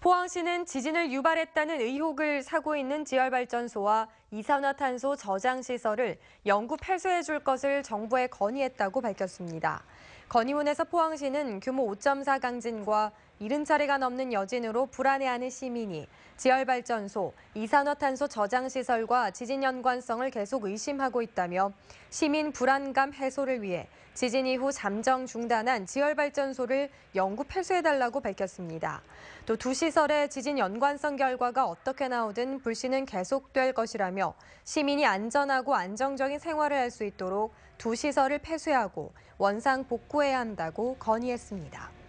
포항시는 지진을 유발했다는 의혹을 사고 있는 지열발전소와 이산화탄소 저장시설을 영구 폐쇄해 줄 것을 정부에 건의했다고 밝혔습니다. 건의문에서 포항시는 규모 5.4 강진과 70차례가 넘는 여진으로 불안해하는 시민이 지열발전소, 이산화탄소 저장시설과 지진 연관성을 계속 의심하고 있다며 시민 불안감 해소를 위해 지진 이후 잠정 중단한 지열발전소를 영구 폐쇄해달라고 밝혔습니다. 또 두 시설의 지진 연관성 결과가 어떻게 나오든 불신은 계속될 것이라며 시민이 안전하고 안정적인 생활을 할 수 있도록 두 시설을 폐쇄하고 원상 복구해야 한다고 건의했습니다.